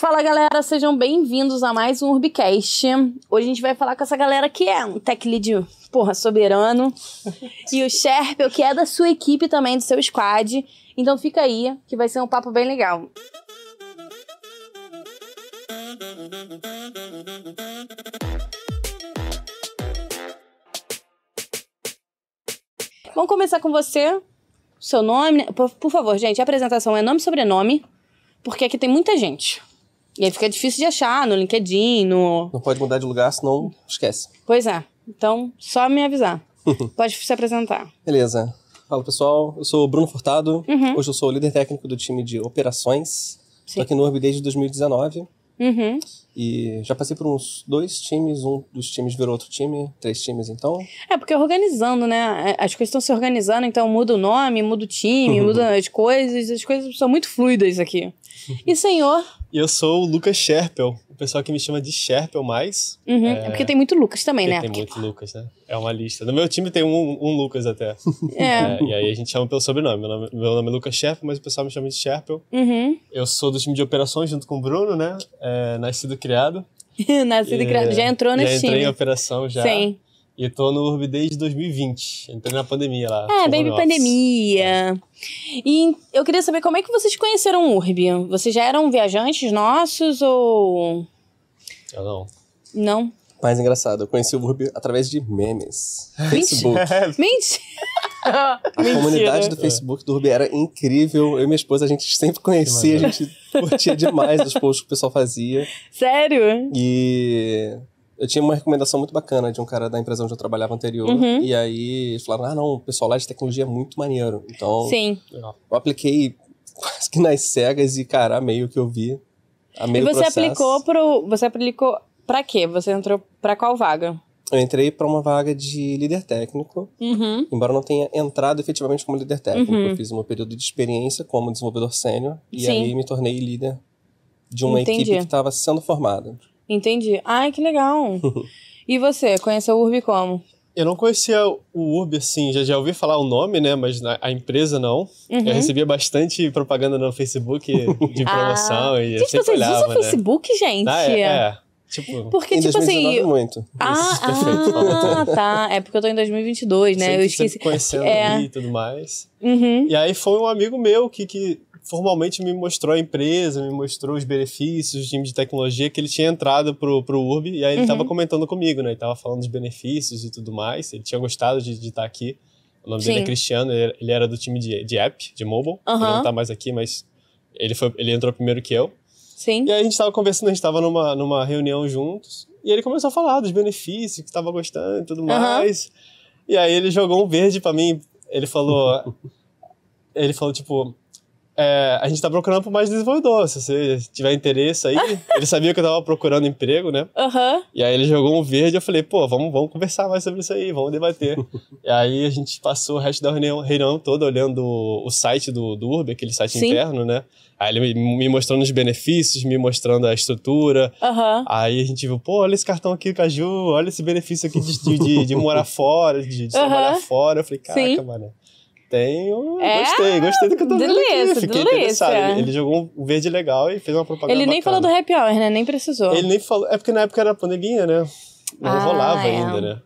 Fala galera, sejam bem-vindos a mais um Urbicast. Hoje a gente vai falar com essa galera que é um tech lead, porra, soberano. e o Sherpel, que é da sua equipe também, do seu squad. Então fica aí, que vai ser um papo bem legal. Vamos começar com você, seu nome, né? por, favor, gente, apresentação é nome e sobrenome, porque aqui tem muita gente. E aí fica difícil de achar no LinkedIn, no... Não pode mudar de lugar, senão esquece. Pois é. Então, só me avisar. pode se apresentar. Beleza. Fala, pessoal. Eu sou o Bruno Furtado. Uhum. Hoje eu sou o líder técnico do time de operações. Estou aqui no Orb desde 2019. Uhum. E já passei por uns dois times, um dos times virou outro time, três times então. É, porque organizando, né? É, as coisas estão se organizando, então muda o nome, muda o time, uhum. muda as coisas, as coisas são muito fluidas aqui. E senhor? eu sou o Lucas Sherpel, o pessoal que me chama de Sherpel mais. Uhum, é... é... porque tem muito Lucas também, porque né? Tem muito Lucas, né? É uma lista. No meu time tem um, um Lucas até. É. é. E aí a gente chama pelo sobrenome. Meu nome, meu nome é Lucas Sherpel, mas o pessoal me chama de Sherpel. Uhum. Eu sou do time de operações junto com o Bruno, né? É, nascido criado. Nascido e criado. É, já entrou no já Já entrei em operação já. Sim. E tô no Urb desde 2020. Entrei na pandemia lá. É, baby pandemia. É. E eu queria saber como é que vocês conheceram o Urb? Vocês já eram viajantes nossos ou. Eu não. Não? Mais engraçado, eu conheci o Urb através de memes. Mentira. Facebook. Mentira. A comunidade do é. Facebook do Rubi era incrível. Eu e minha esposa, a gente sempre conhecia, a gente curtia demais os posts que o pessoal fazia. Sério? E eu tinha uma recomendação muito bacana de um cara da empresa onde eu trabalhava anterior. Uhum. E aí falaram: ah, não, o pessoal lá de tecnologia é muito maneiro. Então, Sim. eu apliquei quase que nas cegas e, cara, meio que eu vi. A e você processo. aplicou pro. Você aplicou pra quê? Você entrou pra qual vaga? eu entrei para uma vaga de líder técnico, uhum. embora não tenha entrado efetivamente como líder técnico. Uhum. Eu fiz um período de experiência como desenvolvedor sênior e Sim. aí me tornei líder de uma Entendi. equipe que estava sendo formada. Entendi. Ai, que legal. e você, conheceu o Urb como? Eu não conhecia o Urb, assim, já, já ouvi falar o nome, né? Mas a empresa não. Uhum. Eu recebia bastante propaganda no Facebook de ah. promoção ah. e gente, eu sempre vocês usam né. Facebook, gente? Ah, é, é. Tipo, porque, em tipo 2019, assim. Muito. Ah, ah, tá. É porque eu tô em 2022, né? Sempre eu esqueci. Conhecendo é... e tudo mais. Uhum. E aí foi um amigo meu que, que formalmente me mostrou a empresa, me mostrou os benefícios, o time de tecnologia, que ele tinha entrado pro, pro URB, e aí ele estava uhum. comentando comigo, né? Ele tava falando dos benefícios e tudo mais. Ele tinha gostado de, de estar tá aqui. O nome Sim. dele é Cristiano, ele, ele era do time de, de app, de mobile. Uhum. Ele não tá mais aqui, mas ele, foi, ele entrou primeiro que eu. Sim. E aí a gente tava conversando, a gente tava numa, numa reunião juntos, e ele começou a falar dos benefícios, que tava gostando e tudo mais. Uhum. E aí ele jogou um verde para mim, ele falou... ele falou, tipo, é, a gente tá procurando por mais desenvolvedor. Se você tiver interesse aí. ele sabia que eu tava procurando emprego, né? Uhum. E aí ele jogou um verde eu falei, pô, vamos, vamos conversar mais sobre isso aí, vamos debater. e aí a gente passou o resto da reunião, reunião toda olhando o site do, do Urbe, aquele site Sim. interno, né? Aí ele me mostrando os benefícios, me mostrando a estrutura. Uhum. Aí a gente viu, pô, olha esse cartão aqui, Caju, olha esse benefício aqui de, de, de, de morar fora, de, de uhum. trabalhar fora. Eu falei, caraca, Sim. mano. É, gostei, gostei do que eu tô delícia, vendo aqui. Fiquei delícia. interessado. Ele, ele jogou um verde legal e fez uma propaganda. Ele nem bacana. falou do happy hour, né? Nem precisou. Ele nem falou. É porque na época era pandemia, né? Não ah, rolava é. ainda, né?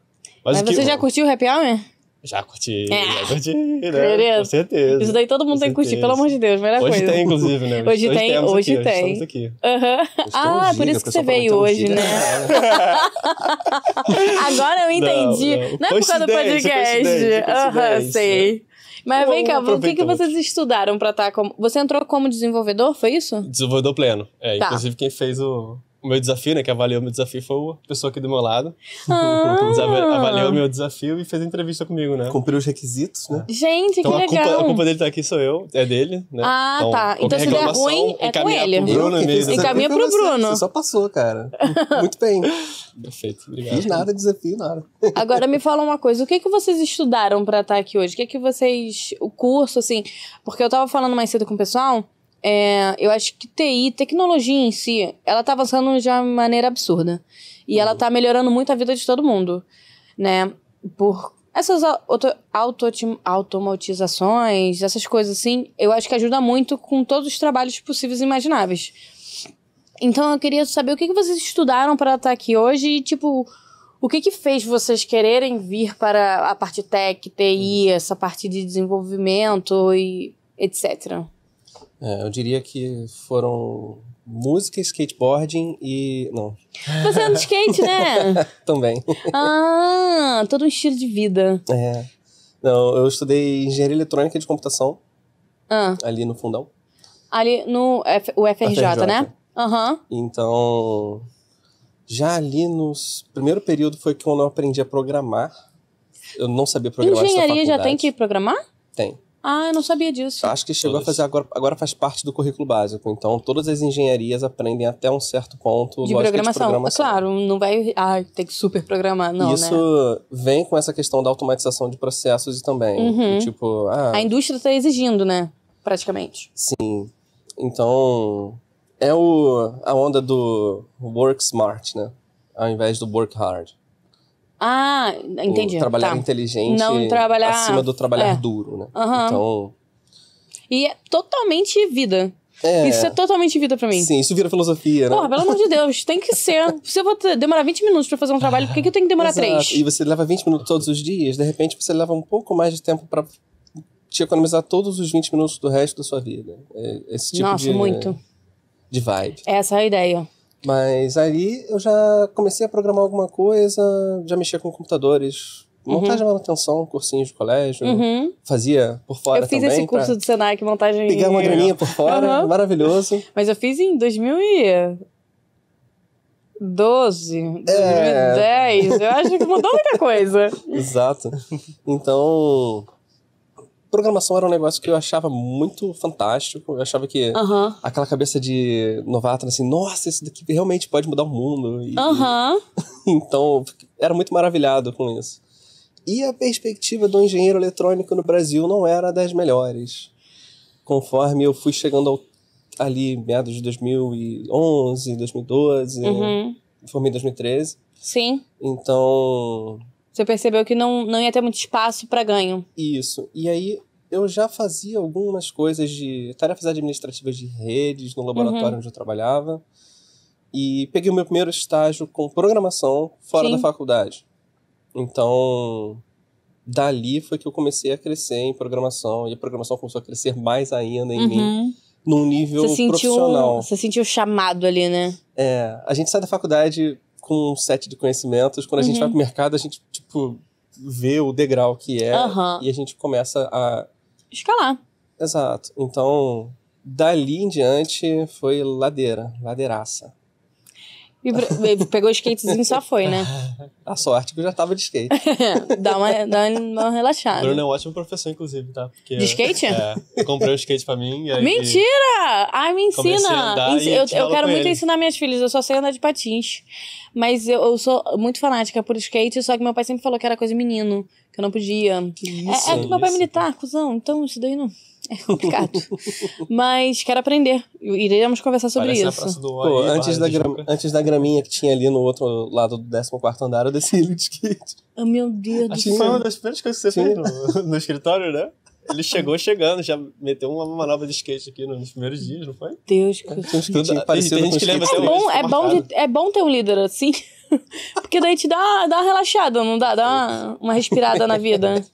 Mas, Mas que... você já curtiu o happy hour? Já curti, é. já curti, né? Beleza. Com certeza. Isso daí todo mundo tem que curtir, pelo amor de Deus, melhor hoje coisa. Hoje tem, inclusive, né? Hoje, hoje tem, hoje aqui, tem. Hoje aqui. Uhum. Ah, por isso que você veio hoje, né? Agora eu entendi. Não, não. não é por causa do podcast. Aham, uhum, sei. Mas vem cá, o que, que vocês estudaram para estar tá como. Você entrou como desenvolvedor, foi isso? Desenvolvedor pleno. É, tá. inclusive quem fez o o meu desafio, né? Que avaliou meu desafio foi a pessoa aqui do meu lado. Ah. avaliou meu desafio e fez entrevista comigo, né? Cumpriu os requisitos, né? Gente, então, que a legal. Culpa, a culpa dele tá aqui sou eu, é dele, né? Ah, então, tá. Então se der ruim, é com ele. Bruno mesmo. Encaminha pro Bruno. Você só passou, cara. Muito bem. Perfeito, obrigado. Fiz nada, desafio, nada. Agora me fala uma coisa, o que que vocês estudaram para estar aqui hoje? O que que vocês... O curso, assim... Porque eu tava falando mais cedo com o pessoal é, eu acho que TI, tecnologia em si, ela tá avançando de uma maneira absurda. E uhum. ela tá melhorando muito a vida de todo mundo, né? Por essas auto, automatizações, essas coisas assim, eu acho que ajuda muito com todos os trabalhos possíveis e imagináveis. Então eu queria saber o que, que vocês estudaram para estar tá aqui hoje e, tipo, o que, que fez vocês quererem vir para a parte tech, TI, essa parte de desenvolvimento e etc? É, eu diria que foram música, skateboarding e. Não. Você anda de skate, né? Também. Ah, todo um estilo de vida. É. Não, eu estudei engenharia eletrônica de computação. Ah. Ali no fundão. Ali no F UFRJ, FRJ. né? Aham. Uhum. Então. Já ali no primeiro período foi que eu não aprendi a programar. Eu não sabia programar Engenharia já tem que programar? Tem. Ah, eu não sabia disso. Acho que chegou a fazer agora, agora faz parte do currículo básico. Então, todas as engenharias aprendem até um certo ponto de programação. de programação. Claro, não vai ah, ter que super programar, não. Né? Isso né? vem com essa questão da automatização de processos e também. Uhum. Tipo, ah, a indústria está exigindo, né? Praticamente. Sim. Então, é o, a onda do work smart, né? Ao invés do work hard. Ah, entendi. O trabalhar tá. inteligente não trabalhar... acima do trabalhar é. duro, né? Uhum. Então... E é totalmente vida. É. Isso é totalmente vida pra mim. Sim, isso vira filosofia, né? Porra, pelo amor de Deus, tem que ser. Se eu vou demorar 20 minutos pra fazer um trabalho, por que, que eu tenho que demorar Exato. 3? E você leva 20 minutos todos os dias, de repente você leva um pouco mais de tempo pra te economizar todos os 20 minutos do resto da sua vida. É esse tipo Nossa, de, muito. de vibe. Essa é a ideia. Mas ali eu já comecei a programar alguma coisa, já mexia com computadores, montagem uhum. manutenção, cursinhos de colégio, uhum. fazia por fora também. Eu fiz também esse curso do Senac, montagem... Pegar uma graninha por fora, uhum. maravilhoso. Mas eu fiz em 2012, é... 2010, eu acho que mudou muita coisa. Exato. Então, programação era um negócio que eu achava muito fantástico. Eu achava que aquela cabeça de novato, assim, nossa, isso daqui realmente pode mudar o mundo. E, então, era muito maravilhado com isso. E a perspectiva do engenheiro eletrônico no Brasil não era das melhores. Conforme eu fui chegando ao, ali, meados de 2011, 2012, uhum. formei em 2013. Sim. Então, você percebeu que não, não ia ter muito espaço para ganho. Isso. E aí eu já fazia algumas coisas de tarefas administrativas de redes no laboratório uhum. onde eu trabalhava. E peguei o meu primeiro estágio com programação fora Sim. da faculdade. Então, dali foi que eu comecei a crescer em programação. E a programação começou a crescer mais ainda em uhum. mim num nível você sentiu, profissional. Você sentiu chamado ali, né? É, a gente sai da faculdade com um set de conhecimentos. Quando a uhum. gente vai uhum. pro mercado, a gente, tipo, vê o degrau que é uhum. e a gente começa a. Escalar. Exato. Então, dali em diante foi ladeira, ladeiraça. E pegou o skatezinho e só foi, né? A sorte que eu já tava de skate. dá, uma, dá uma relaxada. Bruno é um ótimo professor, inclusive, tá? Porque, de skate? É, comprei um skate pra mim. Aí, Mentira! Ai, me ensina! eu, eu quero muito ele. ensinar minhas filhas, eu só sei andar de patins. Mas eu, eu, sou muito fanática por skate, só que meu pai sempre falou que era coisa de menino, que eu não podia. Que isso, é, é que meu pai é militar, cuzão, então isso daí não. É complicado. Mas quero aprender. Iremos conversar sobre Parece isso. Do Pô, antes, da gra... antes da graminha que tinha ali no outro lado do 14 andar, eu desci de skate. Oh, meu Deus Acho do céu. que foi uma das primeiras coisas que você fez no, no escritório, né? Ele chegou chegando, já meteu uma manobra de skate aqui nos primeiros dias, não foi? Deus, é, que... Tem um skate parecido com gente leva é, bom, tá é, bom de, é bom ter um líder assim, porque daí te dá, dá uma relaxada, não dá? Dá uma, uma respirada na vida.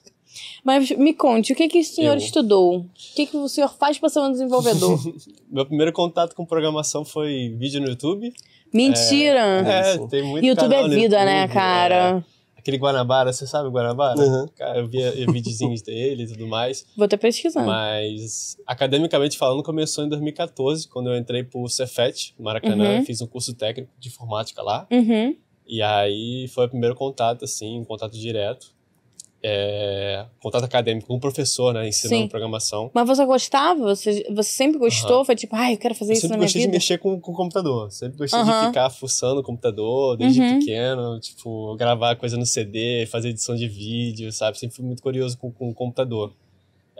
Mas me conte, o que, que o senhor eu... estudou? O que, que o senhor faz para ser um desenvolvedor? Meu primeiro contato com programação foi vídeo no YouTube. Mentira! É, é tem muito YouTube é vida, né, YouTube, né, cara? É... Aquele Guanabara, você sabe o Guanabara? Uhum. Cara, eu via, videozinhos dele e tudo mais. Vou até pesquisar. Mas, academicamente falando, começou em 2014, quando eu entrei pro Cefet, Maracanã, uhum. fiz um curso técnico de informática lá. Uhum. E aí foi o primeiro contato, assim, um contato direto é, contato acadêmico com um professor, né? Ensinando Sim. programação. Mas você gostava? Você, você sempre gostou? Uhum. Foi tipo, ai, ah, eu quero fazer eu isso na minha vida? sempre gostei de mexer com, com o computador. Sempre gostei uhum. de ficar fuçando o computador desde uhum. pequeno. Tipo, gravar coisa no CD, fazer edição de vídeo, sabe? Sempre fui muito curioso com, com o computador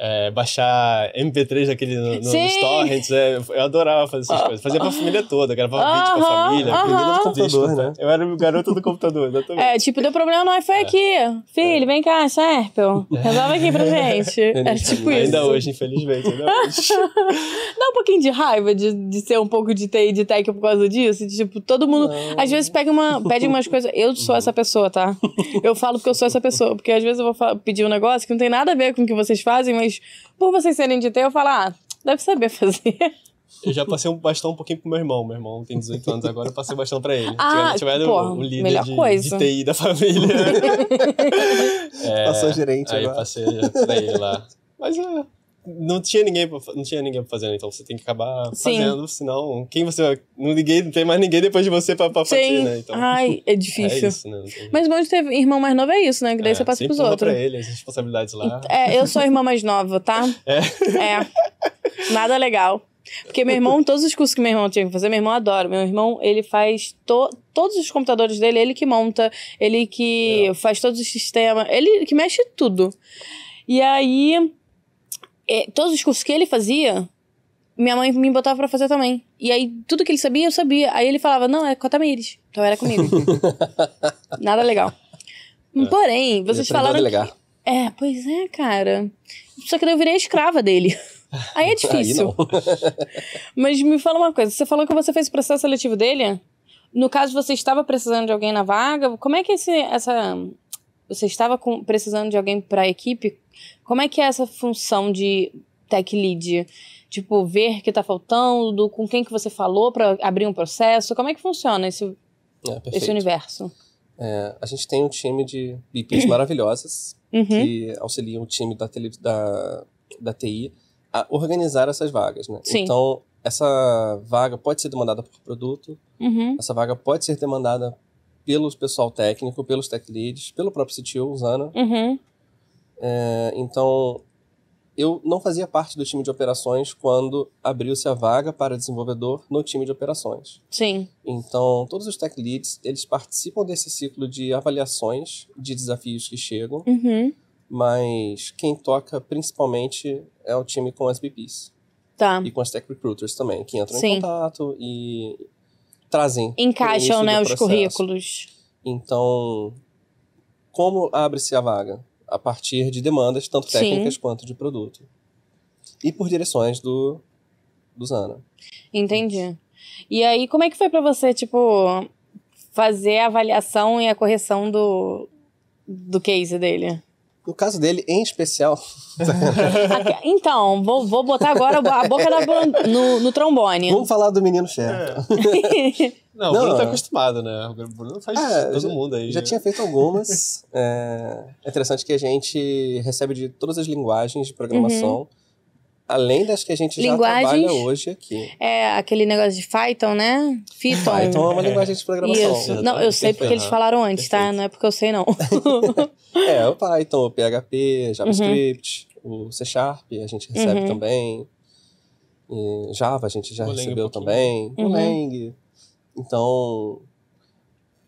é, baixar MP3 daquele no, no, nos torrents. É, eu adorava fazer essas ah. coisas. Fazia pra família toda, gravava ah, vídeo com a família. Ah, menino do computador, né? Eu era o garoto do computador, exatamente. É, tipo, deu problema no iPhone é. aqui. Filho, é. vem cá, certo? Resolve aqui pra gente. Era é, é tipo ainda isso. Ainda hoje, infelizmente. Ainda hoje. Dá um pouquinho de raiva de, de ser um pouco de TI de tech por causa disso. tipo, todo mundo. Não. Às vezes pega uma, pede umas coisas. Eu sou essa pessoa, tá? Eu falo porque eu sou essa pessoa. Porque às vezes eu vou pedir um negócio que não tem nada a ver com o que vocês fazem, mas mas por vocês serem de TI, eu falo, ah, deve saber fazer. Eu já passei um bastão um pouquinho pro meu irmão. Meu irmão tem 18 anos agora, eu passei bastão pra ele. Ah, tiver o, o líder de, coisa. de TI da família. é, Passou gerente aí agora. Aí passei pra ele lá. Mas é, não tinha ninguém pra, não tinha ninguém pra fazer, né? então você tem que acabar Sim. fazendo, senão quem você não liguei não tem mais ninguém depois de você pra, pra fazer, né? Então, Ai, é difícil. É isso, né? Tem... Mas meu ter irmão mais novo é isso, né? Que daí é, você passa pros outros. ele as responsabilidades lá. É, eu sou a irmã mais nova, tá? É. é. Nada legal. Porque meu irmão, todos os cursos que meu irmão tinha que fazer, meu irmão adora. Meu irmão, ele faz to, todos os computadores dele, ele que monta, ele que é. faz todos os sistemas, ele que mexe tudo. E aí, é, todos os cursos que ele fazia, minha mãe me botava para fazer também. E aí, tudo que ele sabia, eu sabia. Aí ele falava, não, é com a Tamires. Então era comigo. Nada legal. É. Porém, vocês falaram. Que... É, pois é, cara. Só que daí eu virei escrava dele. Aí é difícil. Aí Mas me fala uma coisa: você falou que você fez o processo seletivo dele? No caso, você estava precisando de alguém na vaga? Como é que é esse, essa, você estava com, precisando de alguém para a equipe, como é que é essa função de tech lead? Tipo, ver o que está faltando, com quem que você falou para abrir um processo, como é que funciona esse, é, esse universo? É, a gente tem um time de BPs maravilhosas uhum. que auxiliam o time da, tele, da, da TI a organizar essas vagas, né? Sim. Então, essa vaga pode ser demandada por produto, uhum. essa vaga pode ser demandada pelo pessoal técnico, pelos tech leads, pelo próprio CTO, Zana. Uhum. É, então, eu não fazia parte do time de operações quando abriu-se a vaga para desenvolvedor no time de operações. Sim. Então, todos os tech leads, eles participam desse ciclo de avaliações de desafios que chegam, uhum. mas quem toca principalmente é o time com as BPs. Tá. E com as tech recruiters também, que entram Sim. em contato e trazem. Encaixam, né, os currículos. Então, como abre-se a vaga? A partir de demandas, tanto técnicas Sim. quanto de produto. E por direções do, do Zana. Entendi. E aí, como é que foi para você, tipo, fazer a avaliação e a correção do, do case dele? No caso dele, em especial. então, vou, vou botar agora a boca no, no trombone. Vamos falar do menino Cher. É. Não, não, o Bruno tá é. acostumado, né? O Bruno faz ah, todo já, mundo aí. Já, tinha feito algumas. é, é, interessante que a gente recebe de todas as linguagens de programação. Uhum além das que a gente já trabalha hoje aqui. É, aquele negócio de Python, né? Python. Python é uma linguagem de programação. Isso. Não, eu sei porque eles falaram antes, tá? Não é porque eu sei, não. é, o Python, o PHP, uhum. JavaScript, uhum. o C Sharp a gente recebe uhum. também. E Java a gente já o recebeu um também. Uhum. O Lang. Então,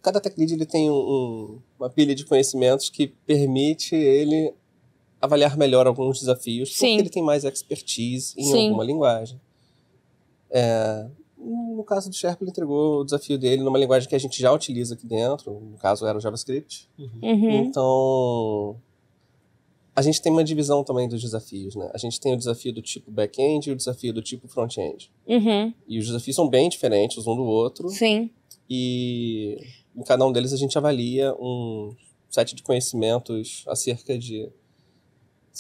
cada tech lead ele tem um, uma pilha de conhecimentos que permite ele avaliar melhor alguns desafios, porque Sim. ele tem mais expertise em Sim. alguma linguagem. É, no caso do Sherpa, ele entregou o desafio dele numa linguagem que a gente já utiliza aqui dentro, no caso era o JavaScript. Uhum. Uhum. Então, a gente tem uma divisão também dos desafios, né? A gente tem o desafio do tipo back-end e o desafio do tipo front-end. Uhum. E os desafios são bem diferentes um do outro. Sim. E em cada um deles a gente avalia um set de conhecimentos acerca de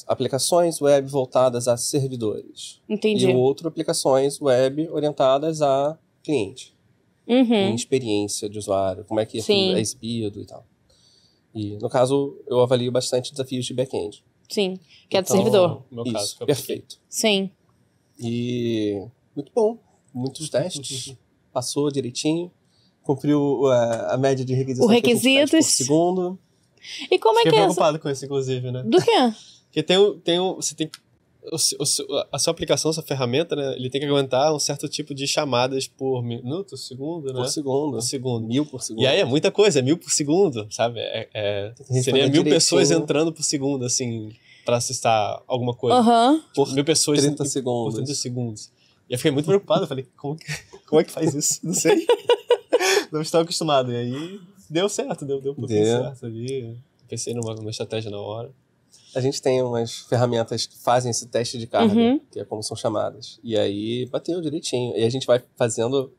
aplicações web voltadas a servidores. Entendi. E o outro, aplicações web orientadas a cliente. Uhum. Em experiência de usuário, como é que Sim. é exibido e tal. E, no caso, eu avalio bastante desafios de back-end. Sim, que então, é do então, servidor. No meu caso, isso, é perfeito. Sim. E muito bom. Muitos testes. Passou direitinho. Cumpriu a, é, a média de requisitos. O requisitos. Por segundo. E como é Fiquei é que é? Fiquei preocupado essa... com isso, inclusive, né? Do quê? Porque tem, um, tem um, você tem o, o, a sua aplicação, a sua ferramenta, né? Ele tem que aguentar um certo tipo de chamadas por minuto, segundo, né? Por segundo. Por segundo. Mil por segundo. E aí é muita coisa, é mil por segundo, sabe? É, é, seria mil direitinho. pessoas entrando por segundo, assim, para acessar alguma coisa. Tipo, por mil pessoas. 30 em, segundos. Por 30 segundos. E eu fiquei muito preocupado, eu falei, como, que, como é que faz isso? Não sei. Não estava acostumado. E aí deu certo, deu, deu um pouquinho deu. certo ali. Pensei numa, numa estratégia na hora. A gente tem umas ferramentas que fazem esse teste de carga, uhum. que é como são chamadas. E aí bateu direitinho. E a gente vai fazendo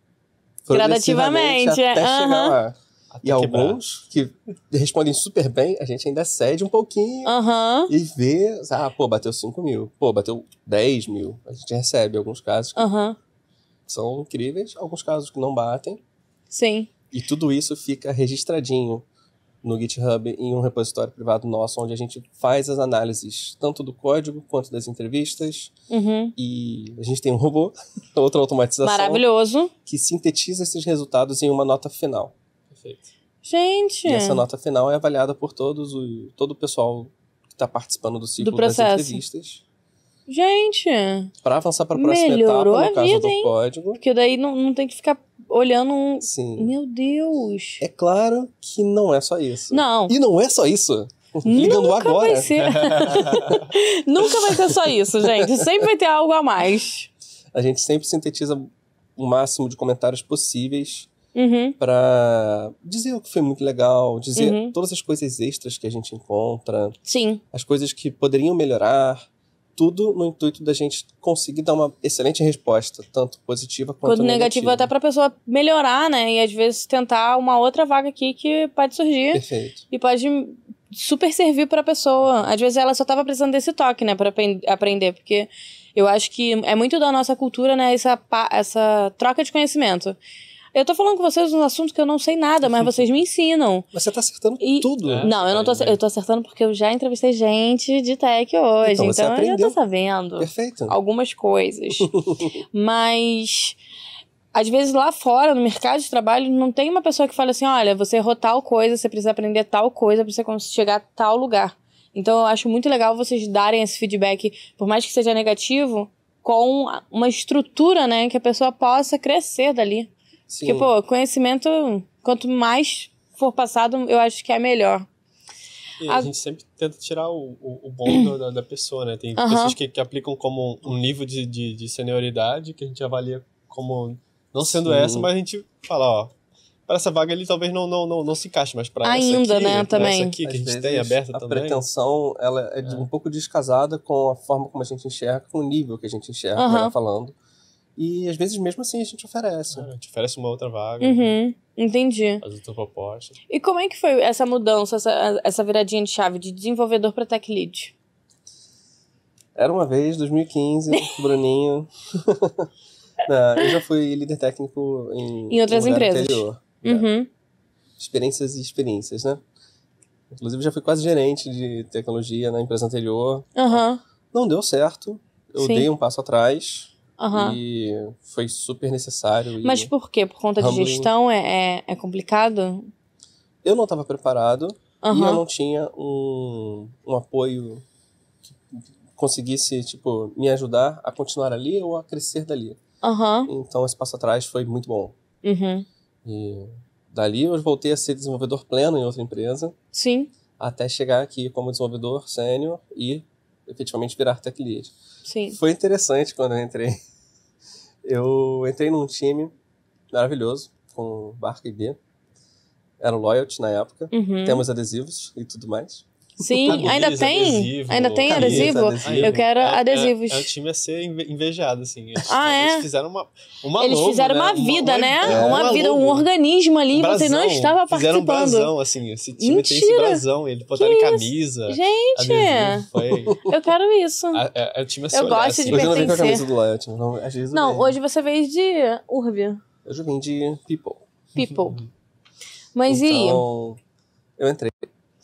gradativamente até uhum. chegar lá. Até e alguns quebrar. que respondem super bem, a gente ainda cede um pouquinho uhum. e vê. Ah, pô, bateu 5 mil. Pô, bateu 10 mil. A gente recebe alguns casos que uhum. são incríveis, alguns casos que não batem. Sim. E tudo isso fica registradinho no GitHub em um repositório privado nosso, onde a gente faz as análises tanto do código quanto das entrevistas. Uhum. E a gente tem um robô, outra automatização. Maravilhoso. Que sintetiza esses resultados em uma nota final. Perfeito. Gente! E essa nota final é avaliada por todos o, todo o pessoal que está participando do ciclo do das entrevistas. Gente. Para avançar para próxima melhorou no a caso vida, do hein? código. Porque daí não, não tem que ficar olhando um. Sim. Meu Deus. É claro que não é só isso. Não. E não é só isso. Ligando Nunca agora. Vai ser. Nunca vai ser só isso, gente. Sempre vai ter algo a mais. A gente sempre sintetiza o máximo de comentários possíveis uhum. para dizer o que foi muito legal, dizer uhum. todas as coisas extras que a gente encontra, Sim. as coisas que poderiam melhorar, tudo no intuito da gente conseguir dar uma excelente resposta, tanto positiva quanto Quanto negativa, até para a pessoa melhorar, né? E às vezes tentar uma outra vaga aqui que pode surgir. Perfeito. E pode super servir para a pessoa. Às vezes ela só tava precisando desse toque, né, para aprender, porque eu acho que é muito da nossa cultura, né, essa essa troca de conhecimento. Eu tô falando com vocês um assunto que eu não sei nada, mas vocês me ensinam. Mas você tá acertando e... tudo. É, não, eu não tô, tá eu tô acertando porque eu já entrevistei gente de tech hoje. Então, então aprendeu. eu já tô sabendo Perfeito. algumas coisas. mas às vezes lá fora, no mercado de trabalho, não tem uma pessoa que fala assim: olha, você errou tal coisa, você precisa aprender tal coisa pra você chegar a tal lugar. Então eu acho muito legal vocês darem esse feedback, por mais que seja negativo, com uma estrutura, né, que a pessoa possa crescer dali. Porque, tipo, pô, conhecimento, quanto mais for passado, eu acho que é melhor. E a... a gente sempre tenta tirar o, o, o bom da, da, pessoa, né? Tem uh -huh. pessoas que, que aplicam como um nível de, de, de senioridade que a gente avalia como não sendo Sim. essa, mas a gente fala, ó, para essa vaga ele talvez não, não, não, não se encaixe, mas para Ainda, essa aqui, né, também. Essa aqui que Às a gente tem aberta a também. A pretensão, ela é, é, um pouco descasada com a forma como a gente enxerga, com o nível que a gente enxerga, uhum. -huh. Tá falando. E às vezes, mesmo assim, a gente oferece. Ah, a gente oferece uma outra vaga. Né? Uhum. Entendi. Faz outra proposta. E como é que foi essa mudança, essa, essa viradinha de chave de desenvolvedor para tech lead? Era uma vez, 2015, Bruninho. Não, eu já fui líder técnico em, em outras empresas. Anterior, uhum. né? Experiências e experiências, né? Inclusive, já fui quase gerente de tecnologia na empresa anterior. Uhum. Não deu certo. Eu Sim. dei um passo atrás Uhum. E foi super necessário. Mas por quê? Por conta humbling. de gestão é, é, é, complicado? Eu não estava preparado uhum. e eu não tinha um, um apoio que conseguisse, tipo, me ajudar a continuar ali ou a crescer dali. Uhum. Então esse passo atrás foi muito bom. Uhum. E dali eu voltei a ser desenvolvedor pleno em outra empresa. Sim. Até chegar aqui como desenvolvedor sênior e efetivamente virar tech lead. Sim. Foi interessante quando eu entrei eu entrei num time maravilhoso com Barca e B. Era o Loyalty na época. Uhum. Temos adesivos e tudo mais. Sim, tá ainda tem? Adesivo, ainda tem adesivo? adesivo? Eu quero é, é, é adesivos. É, é, o time a ser invejado, assim. Eles, ah, é? Eles fizeram uma, uma Eles logo, fizeram né? vida, uma, né? É, uma, vida, logo. um organismo ali, brasão, você não estava participando. Fizeram um brasão, assim. Esse time Mentira. tem esse brasão. Eles botaram camisa. Gente! Adesivo, foi... Eu quero isso. A, é, é o time a ser Eu gosto assim. de pertencer. Hoje eu não vim com a camisa do Não, não hoje você veio de urbe Hoje eu vim de People. People. Mas então, e... Eu entrei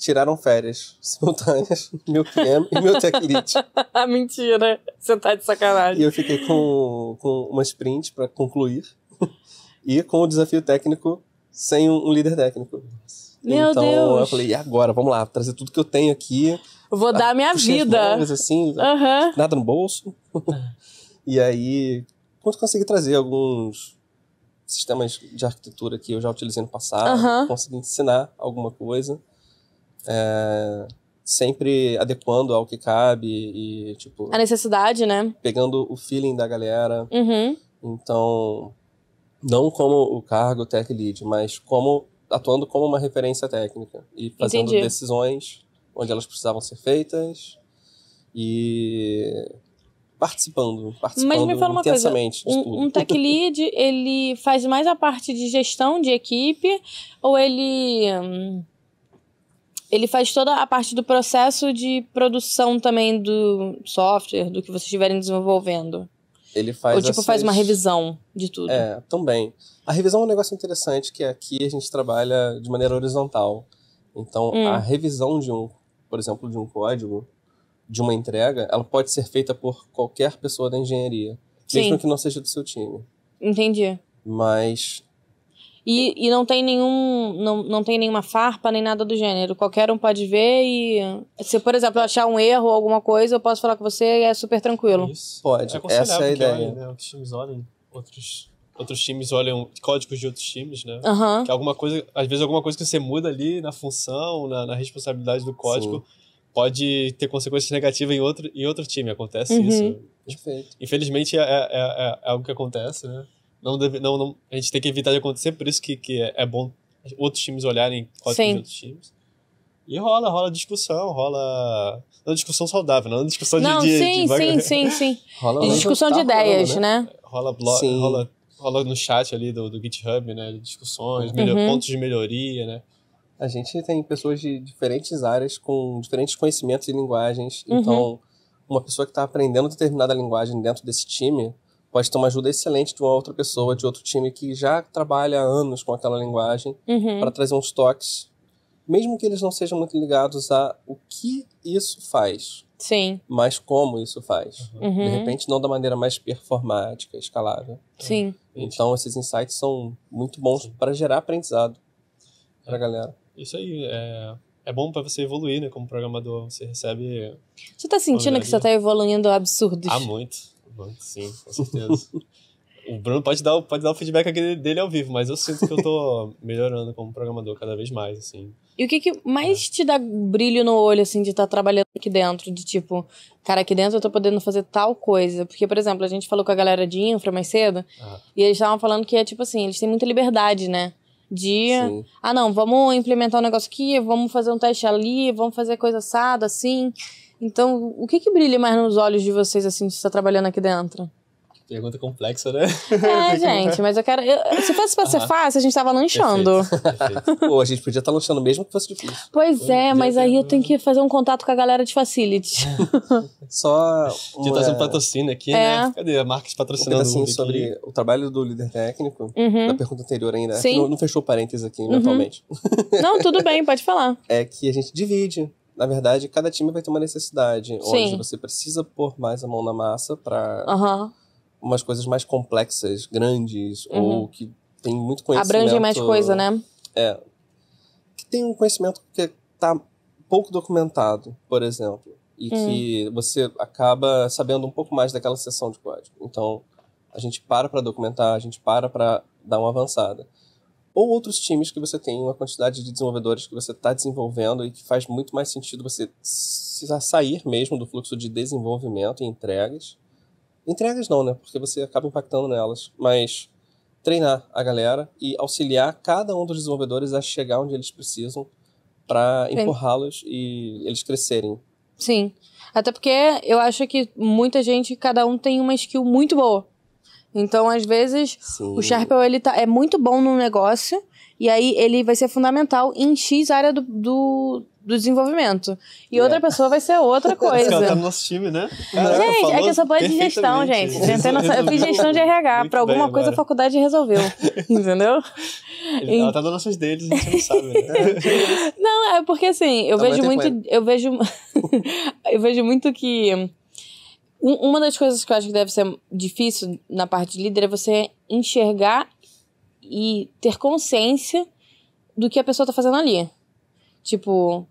tiraram férias simultâneas, meu PM e meu tech lead. Mentira, você tá de sacanagem. E eu fiquei com, com uma sprint para concluir e com o desafio técnico sem um, um líder técnico. Meu então, Deus. eu falei, e agora? Vamos lá, trazer tudo que eu tenho aqui. Vou dar a minha vida. As assim, Nada no bolso. e aí, quando consegui trazer alguns sistemas de arquitetura que eu já utilizei no passado, uhum. consegui ensinar alguma coisa. É, sempre adequando ao que cabe e, tipo. A necessidade, né? Pegando o feeling da galera. Uhum. Então, não como o cargo tech lead, mas como atuando como uma referência técnica e fazendo Entendi. decisões onde elas precisavam ser feitas e participando, participando Mas me fala uma coisa, um, um tech lead, ele faz mais a parte de gestão de equipe ou ele hum, ele faz toda a parte do processo de produção também do software, do que vocês estiverem desenvolvendo. Ele faz. Ou tipo, essas... faz uma revisão de tudo. É, também. A revisão é um negócio interessante que aqui a gente trabalha de maneira horizontal. Então, hum. a revisão de um, por exemplo, de um código, de uma entrega, ela pode ser feita por qualquer pessoa da engenharia. Sim. Mesmo que não seja do seu time. Entendi. Mas e, e não tem nenhum. Não, não tem nenhuma farpa nem nada do gênero. Qualquer um pode ver e. Se, por exemplo, eu achar um erro ou alguma coisa, eu posso falar com você e é super tranquilo. Isso. Pode. É Essa é a ideia. Né? Outros times olhem, outros, outros times olham códigos de outros times, né? Uhum. Que alguma coisa, às vezes alguma coisa que você muda ali na função, na, na responsabilidade do código. Sim pode ter consequências negativas em outro, em outro time. Acontece uhum. isso. Perfeito. Infelizmente é, é, é, é algo que acontece, né? Não, deve, não, não, a gente tem que evitar de acontecer, por isso que, que é, é bom outros times olharem códigos é de outros times. E rola, rola discussão, rola. Não discussão saudável, não discussão não, de, sim, de, de... Sim, sim, sim, rola e discussão de tá ideias, rolando, né? né? Rola blog, rola, rola no chat ali do, do GitHub, né? Discussões, melhor, uhum. pontos de melhoria, né? A gente tem pessoas de diferentes áreas com diferentes conhecimentos e linguagens. Uhum. Então, uma pessoa que está aprendendo determinada linguagem dentro desse time pode ter uma ajuda excelente de uma outra pessoa, de outro time que já trabalha há anos com aquela linguagem, uhum. para trazer uns toques, mesmo que eles não sejam muito ligados a o que isso faz. Sim. Mas como isso faz. Uhum. uhum. De repente, não da maneira mais performática, escalável. Sim. Então, esses insights são muito bons para gerar aprendizado para a é. galera. Isso aí, é, é bom para você evoluir, né? Como programador, você recebe. Você está sentindo que você está evoluindo absurdos? Há muito. Sim, com certeza. o Bruno pode dar, pode dar o feedback dele ao vivo, mas eu sinto que eu tô melhorando como programador cada vez mais, assim. E o que, que mais é. te dá brilho no olho, assim, de estar tá trabalhando aqui dentro? De tipo, cara, aqui dentro eu tô podendo fazer tal coisa. Porque, por exemplo, a gente falou com a galera de infra mais cedo, ah. e eles estavam falando que é tipo assim, eles têm muita liberdade, né? De, Sim. ah não, vamos implementar um negócio aqui, vamos fazer um teste ali, vamos fazer coisa assada, assim. Então, o que que brilha mais nos olhos de vocês, assim, de estar tá trabalhando aqui dentro? Pergunta complexa, né? É, gente, mas eu quero. Eu, se fosse pra ser fácil, a gente tava lanchando. Perfeito, perfeito. Pô, a gente podia estar tá lanchando mesmo que fosse difícil. Pois é, mas aí eu tenho que fazer um contato com a galera de facility. É. Só. Uma... De trazer um patrocínio aqui, né? é. né? Cadê a marca de assim, sobre o trabalho do líder técnico, uhum. pergunta anterior ainda. Sim. Não, não fechou parênteses aqui, né, uhum. mentalmente. Não, tudo bem, pode falar. É que a gente divide na verdade, cada time vai ter uma necessidade, Sim. onde você precisa pôr mais a mão na massa para uhum. umas coisas mais complexas, grandes, uhum. ou que tem muito conhecimento. Abrange mais coisa, né? É. Que tem um conhecimento que tá pouco documentado, por exemplo, e hum. que você acaba sabendo um pouco mais daquela seção de código. Então, a gente para para documentar, a gente para para dar uma avançada ou outros times que você tem uma quantidade de desenvolvedores que você está desenvolvendo e que faz muito mais sentido você sair mesmo do fluxo de desenvolvimento e entregas. Entregas não, né? Porque você acaba impactando nelas, mas treinar a galera e auxiliar cada um dos desenvolvedores a chegar onde eles precisam para empurrá-los e eles crescerem. Sim. Até porque eu acho que muita gente, cada um tem uma skill muito boa. Então, às vezes, Sim. o Sharpel ele tá, é muito bom num negócio e aí ele vai ser fundamental em X área do, do, do desenvolvimento. E é. outra pessoa vai ser outra coisa. Ela tá no nosso time, né? Caraca, gente, é que eu sou boa de gestão, gente. Nossa, eu fiz gestão de RH. Para alguma coisa agora. a faculdade resolveu. entendeu? Ela e... tá dando nossas deles, a gente não sabe. Né? não, é porque assim, eu Também vejo muito. É. Eu vejo, eu vejo muito que uma das coisas que eu acho que deve ser difícil na parte de líder é você enxergar e ter consciência do que a pessoa tá fazendo ali. Tipo,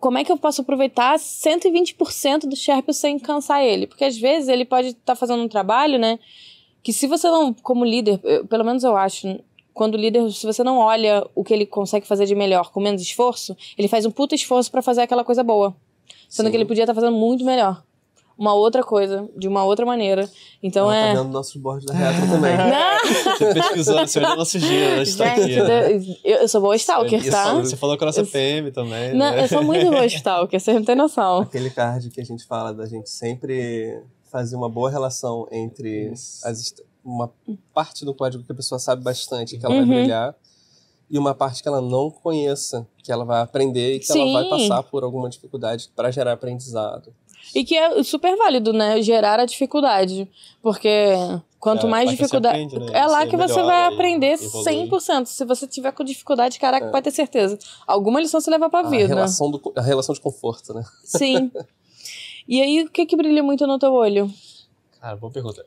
como é que eu posso aproveitar 120% do Sherpa sem cansar ele? Porque às vezes ele pode estar tá fazendo um trabalho, né? Que se você não, como líder, eu, pelo menos eu acho, quando o líder, se você não olha o que ele consegue fazer de melhor com menos esforço, ele faz um puta esforço para fazer aquela coisa boa. Sendo Sim. que ele podia estar tá fazendo muito melhor uma outra coisa, de uma outra maneira. Então Ela tá é. Tá vendo nossos boards da Retro também. pesquisando, você olhou nosso dia, a gente tá Eu, eu sou boa stalker, tá? Você falou com a nossa eu... PM também. Não, né? eu sou muito boa stalker, você não tem noção. Aquele card que a gente fala da gente sempre fazer uma boa relação entre as, uma parte do código que a pessoa sabe bastante, que ela uhum. vai brilhar e uma parte que ela não conheça, que ela vai aprender e que Sim. ela vai passar por alguma dificuldade para gerar aprendizado. E que é super válido, né? Gerar a dificuldade. Porque quanto é, mais dificuldade. Aprende, né? É lá você que você vai aprender evoluir. 100%. Se você tiver com dificuldade, caraca, é. pode ter certeza. Alguma lição você leva pra vida. A relação, do, a relação de conforto, né? Sim. e aí, o que que brilha muito no teu olho? Cara, boa pergunta.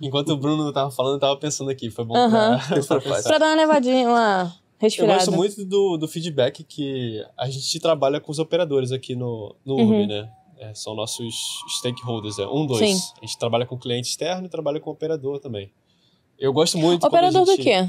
Enquanto o Bruno tava falando, eu tava pensando aqui. Foi bom uh -huh. pra, pra, pra dar uma levadinha, uma respirada. Eu gosto muito do, do feedback que a gente trabalha com os operadores aqui no, no uhum. -huh. né? é, são nossos stakeholders, é um, dois. Sim. A gente trabalha com cliente externo e trabalha com operador também. Eu gosto muito. Operador gente... do quê?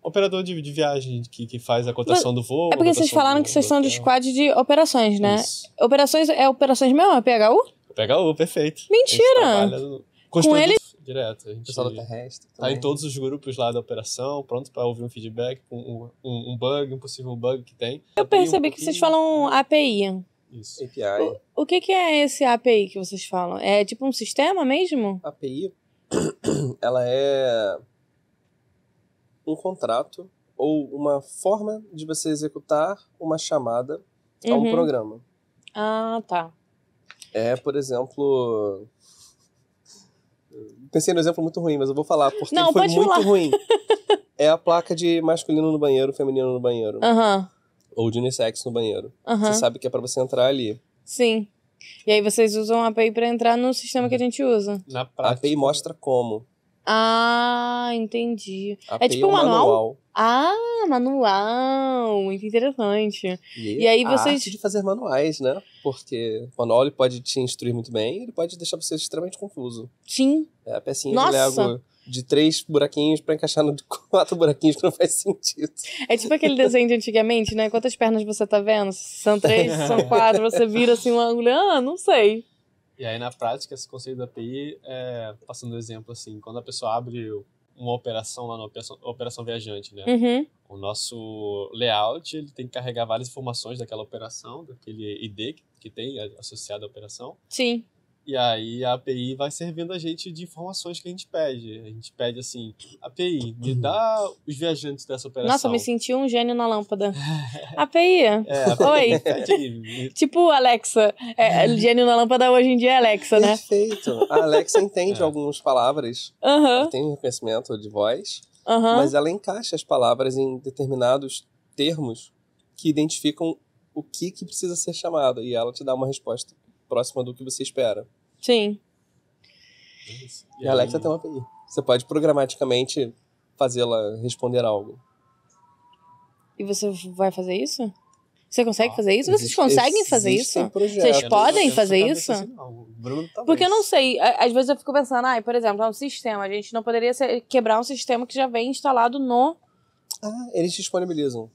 Operador de, de viagem, que, que faz a cotação do voo. É porque vocês falaram que vocês são do squad de operações, né? Isso. Operações é operações mesmo? É PHU? PHU, perfeito. Mentira! Com ele direto. A gente pessoal terrestre. Tá também. em todos os grupos lá da operação, pronto para ouvir um feedback, um, um, um, bug, um possível bug que tem. Eu percebi um que vocês falam né? API. Isso. API. O, o que, que é esse API que vocês falam? É tipo um sistema mesmo? API, ela é um contrato ou uma forma de você executar uma chamada a um uhum. programa. Ah, tá. É, por exemplo. Pensei no exemplo muito ruim, mas eu vou falar, porque Não, foi muito falar. ruim. É a placa de masculino no banheiro, feminino no banheiro. Aham. Uhum ou de unissex no banheiro. Uhum. Você sabe que é para você entrar ali. Sim. E aí vocês usam a API para entrar no sistema que a uhum. gente usa. Na prática. A API mostra como. Ah, entendi. é tipo é um manual? manual? Ah, manual. Muito interessante. E, e aí vocês. Arte de fazer manuais, né? Porque o manual ele pode te instruir muito bem, ele pode deixar você extremamente confuso. Sim. É a pecinha Nossa. de Lego de três buraquinhos para encaixar no de quatro buraquinhos que não faz sentido. É tipo aquele desenho de antigamente, né? Quantas pernas você tá vendo? São três, são quatro, você vira assim um ângulo, ah, não sei. E aí, na prática, esse conceito da API, é, passando um exemplo assim, quando a pessoa abre uma operação lá na operação, operação viajante, né? Uhum. O nosso layout, ele tem que carregar várias informações daquela operação, daquele ID que, que tem associado à operação. Sim. E aí a API vai servindo a gente de informações que a gente pede. A gente pede assim, API, me dá os viajantes dessa operação. Nossa, eu me senti um gênio na lâmpada. API, é, oi. tipo Alexa. É, é, gênio na lâmpada hoje em dia é Alexa, né? Perfeito. A Alexa entende é. algumas palavras. Uhum. Ela tem reconhecimento de voz. Uhum. Mas ela encaixa as palavras em determinados termos que identificam o que, que precisa ser chamado. E ela te dá uma resposta próxima do que você espera. Sim. E a Alexa tem uma API. Você pode programaticamente fazê-la responder algo. E você vai fazer isso? Você consegue ah, fazer isso? Vocês conseguem fazer isso? Vocês podem fazer isso? Assim, Porque eu não sei. Às vezes eu fico pensando, ah, por exemplo, é um sistema. A gente não poderia quebrar um sistema que já vem instalado no. Ah, eles disponibilizam.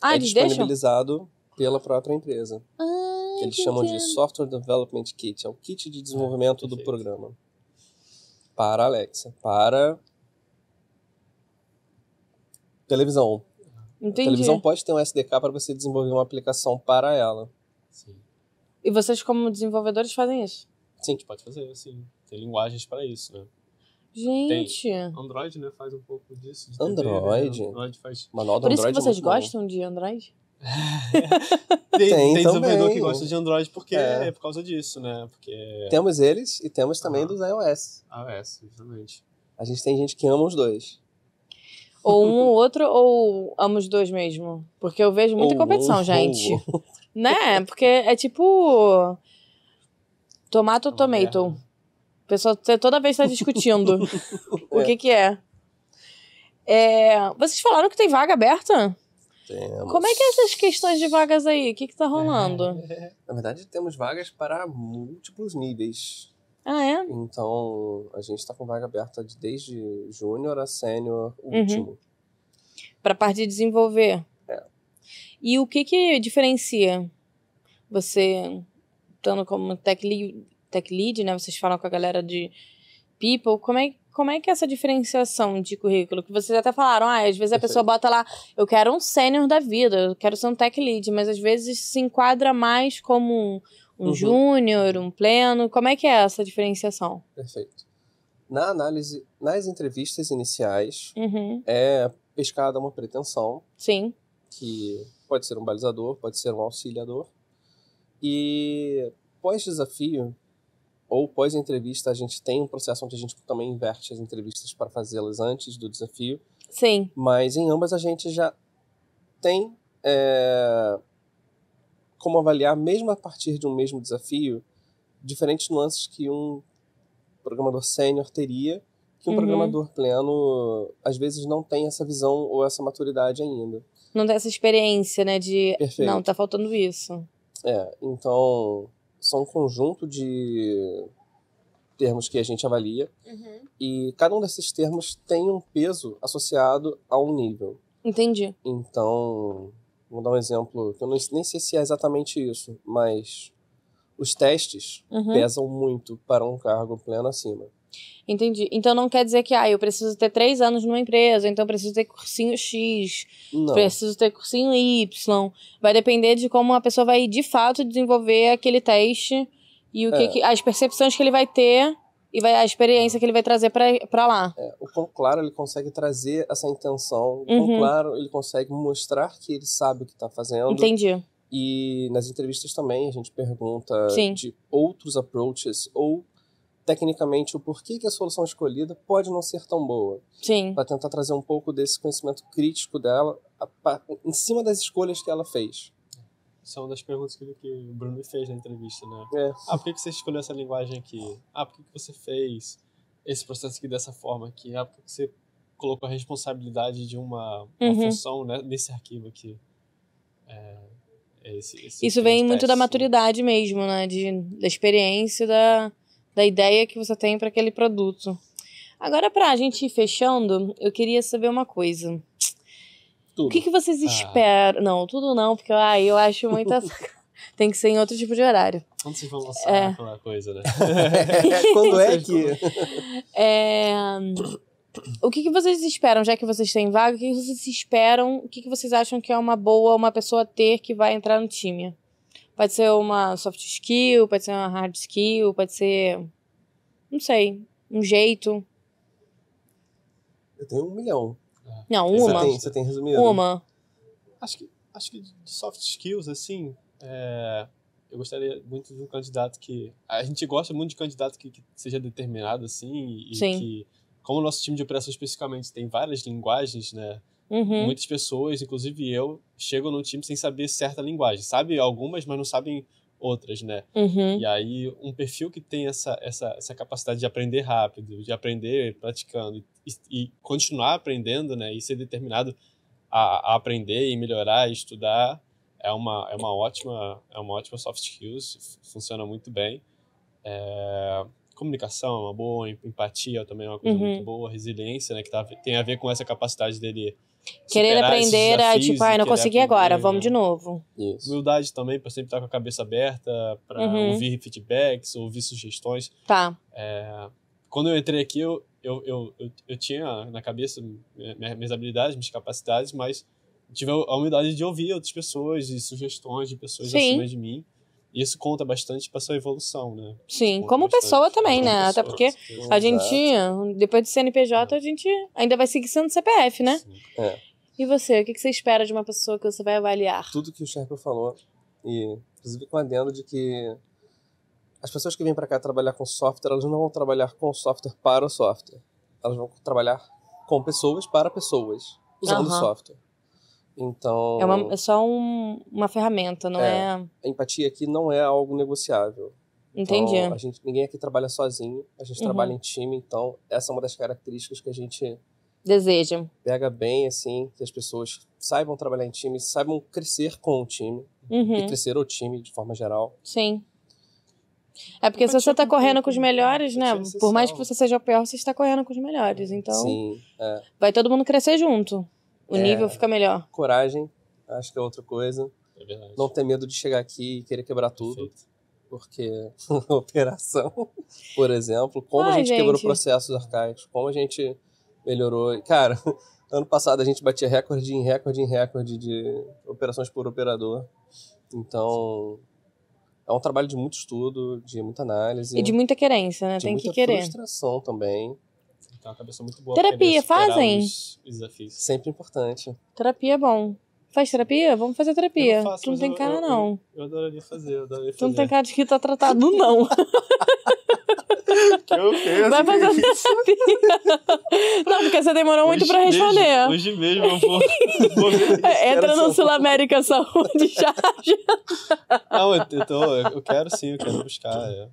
Ah, é eles disponibilizado deixam? pela própria empresa. Ah eles chamam de Software Development Kit, é o kit de desenvolvimento do programa. Para Alexa, para televisão. Entendi. A televisão pode ter um SDK para você desenvolver uma aplicação para ela. Sim. E vocês, como desenvolvedores, fazem isso? Sim, a gente pode fazer, sim. Tem linguagens para isso, né? Gente. Tem. Android, né? Faz um pouco disso. Né? Android. TV, né? Android faz. Manual do Por Android isso que é vocês é gostam bom. de Android? tem, tem, tem desenvolvedor que gosta de Android porque é. é. por causa disso, né? Porque... Temos eles e temos também ah. dos iOS. iOS, justamente. A gente tem gente que ama os dois. Ou um ou outro, ou ama os dois mesmo. Porque eu vejo muita competição, gente. Né? Porque é tipo. Tomato ou tomato. O pessoal toda vez está discutindo é. o que, que é. é. Vocês falaram que tem vaga aberta? Temos. Como é que é essas questões de vagas aí? O que, que tá rolando? É. Na verdade, temos vagas para múltiplos níveis. Ah, é? Então, a gente está com vaga aberta de, desde júnior a sênior uhum. último. Uhum. Para parte de desenvolver. É. E o que que diferencia você estando como tech lead, tech lead, né? Vocês falam com a galera de people. Como é, como é que é essa diferenciação de currículo? Que vocês até falaram, ah, às vezes a pessoa bota lá, eu quero um sênior da vida, eu quero ser um tech lead, mas às vezes se enquadra mais como um, um uhum. júnior, um pleno. Como é que é essa diferenciação? Perfeito. Na análise, nas entrevistas iniciais, uhum. é pescada uma pretensão. Sim. Que pode ser um balizador, pode ser um auxiliador. E pós-desafio, ou pós-entrevista, a gente tem um processo onde a gente também inverte as entrevistas para fazê-las antes do desafio. Sim. Mas em ambas a gente já tem é, como avaliar, mesmo a partir de um mesmo desafio, diferentes nuances que um programador sênior teria, que um uhum. programador pleno às vezes não tem essa visão ou essa maturidade ainda. Não tem essa experiência, né, de Perfeito. não, tá faltando isso. É, então são um conjunto de termos que a gente avalia uhum. e cada um desses termos tem um peso associado a um nível. Entendi. Então, vou dar um exemplo, que eu não, nem sei se é exatamente isso, mas os testes uhum. pesam muito para um cargo pleno acima. Entendi. Então não quer dizer que ah, eu preciso ter três anos numa empresa, então preciso ter cursinho X, não. preciso ter cursinho Y. Vai depender de como a pessoa vai de fato desenvolver aquele teste e o que, é. que as percepções que ele vai ter e vai, a experiência que ele vai trazer para lá. É, o Pão claro ele consegue trazer essa intenção, o quão uhum. claro ele consegue mostrar que ele sabe o que está fazendo. Entendi. E nas entrevistas também a gente pergunta Sim. de outros approaches ou tecnicamente o porquê que a solução escolhida pode não ser tão boa. Sim. Para tentar trazer um pouco desse conhecimento crítico dela a, em cima das escolhas que ela fez. Isso é uma das perguntas que, que o Bruno me fez na entrevista, né? É. Ah, por que, você escolheu essa linguagem aqui? Ah, por que, você fez esse processo aqui dessa forma aqui? Ah, por que, que você colocou a responsabilidade de uma, uma uhum. função né, nesse arquivo aqui? É, é esse, esse Isso vem muito da maturidade mesmo, né? De, da experiência, da da ideia que você tem para aquele produto. Agora, para a gente ir fechando, eu queria saber uma coisa. Tudo. O que, que vocês ah. esperam? Não, tudo não, porque ah, eu acho muita. Tem que ser em outro tipo de horário. Quando se for lançar é... aquela coisa, né? Quando é que. É... O que, que vocês esperam, já que vocês têm vaga? O que, que vocês esperam? O que, que vocês acham que é uma boa uma pessoa ter que vai entrar no time? Pode ser uma soft skill, pode ser uma hard skill, pode ser. Não sei. Um jeito. Eu tenho um milhão. É. Não, uma. Você tem, você tem resumido? Uma. Acho que, acho que de soft skills, assim. É, eu gostaria muito de um candidato que. A gente gosta muito de candidato que, que seja determinado, assim. E Sim. que. Como o nosso time de operações especificamente tem várias linguagens, né? Uhum. Muitas pessoas, inclusive eu, chegam no time sem saber certa linguagem. Sabe algumas, mas não sabem outras, né? Uhum. E aí, um perfil que tem essa, essa, essa capacidade de aprender rápido, de aprender praticando e, e continuar aprendendo, né? E ser determinado a, a, aprender e melhorar e estudar é uma, é uma ótima é uma ótima soft skills, funciona muito bem. É, comunicação é uma boa, empatia também é uma coisa uhum. muito boa, resiliência, né? Que tá, tem a ver com essa capacidade dele Querer aprender a tipo, ai, não consegui agora, vamos de novo. Isso. Humildade também, para sempre estar com a cabeça aberta, para uhum. ouvir feedbacks, ouvir sugestões. Tá. É, quando eu entrei aqui, eu, eu, eu, eu, eu tinha na cabeça minhas, habilidades, minhas capacidades, mas tive a humildade de ouvir outras pessoas e sugestões de pessoas Sim. acima de mim isso conta bastante para sua evolução, né? Sim, como pessoa também, né? Pessoa, Até porque a gente, depois do CNPJ, é. a gente ainda vai seguir sendo CPF, né? Sim. É. E você, o que você espera de uma pessoa que você vai avaliar? Tudo que o Sherpa falou, e inclusive com adendo de que as pessoas que vêm para cá trabalhar com software, elas não vão trabalhar com software para o software. Elas vão trabalhar com pessoas para pessoas, usando uhum. software. Então. É, uma, é só um, uma ferramenta, não é, é, A empatia aqui não é algo negociável. Entendi. Então, a gente, ninguém aqui trabalha sozinho, a gente uhum. trabalha em time, então essa é uma das características que a gente. Deseja. Pega bem, assim, que as pessoas saibam trabalhar em time, saibam crescer com o time uhum. e crescer o time de forma geral. Sim. É porque se você está correndo com os melhores, né? Por mais que você seja o pior, você está correndo com os melhores. Então, Sim, é. vai todo mundo crescer junto. O é, nível fica melhor. Coragem, acho que é outra coisa. É verdade. Não ter medo de chegar aqui e querer quebrar tudo. Perfeito. Porque na operação, por exemplo, como Ai, a gente, gente quebrou processos arcaicos, como a gente melhorou. Cara, ano passado a gente batia recorde em recorde em recorde de operações por operador. Então, é um trabalho de muito estudo, de muita análise. E de muita querência, né? Tem muita que querer. frustração também. Tem então, uma cabeça é muito boa. Terapia, fazem? Os, desafios. Sempre importante. Terapia é bom. Faz terapia? Vamos fazer terapia. Eu não faço, tu não tem eu, cara, eu, não. Eu, eu adoraria fazer, eu adoraria fazer. Tu não tem cara de que tá tratado, não. Eu Vai fazer que... Não, porque você demorou hoje muito pra responder. Mesmo, hoje mesmo eu vou. É, entra no Sul-América Saúde já. Não, eu, eu, então, tô, eu quero sim, eu quero buscar. É.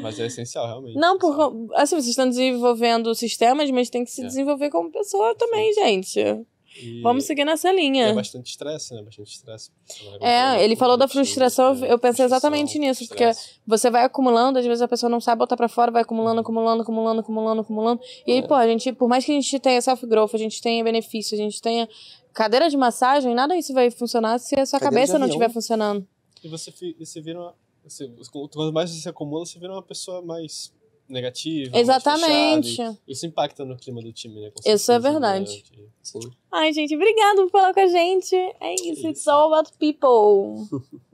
Mas é essencial, realmente. Não, por, assim, vocês estão desenvolvendo sistemas, mas tem que se é. desenvolver como pessoa também, sim. gente. E Vamos seguir nessa linha. É bastante estresse, né? Bastante estresse. É, ele falou da frustração, eu pensei exatamente nisso, porque você vai acumulando, às vezes a pessoa não sabe botar para fora, vai acumulando, acumulando, acumulando, acumulando, acumulando. E aí, é. pô, a gente, por mais que a gente tenha self-growth, a gente tenha benefício, a gente tenha cadeira de massagem, nada disso vai funcionar se a sua cadeira cabeça não estiver funcionando. E você, você vira uma. Você, assim, quanto mais você acumula, você vira uma pessoa mais negativa. Exatamente. Fechada, isso impacta no clima do time, né? Isso é né, verdade. Ai, gente, obrigado por falar com a gente. É isso. É isso. It's all about people.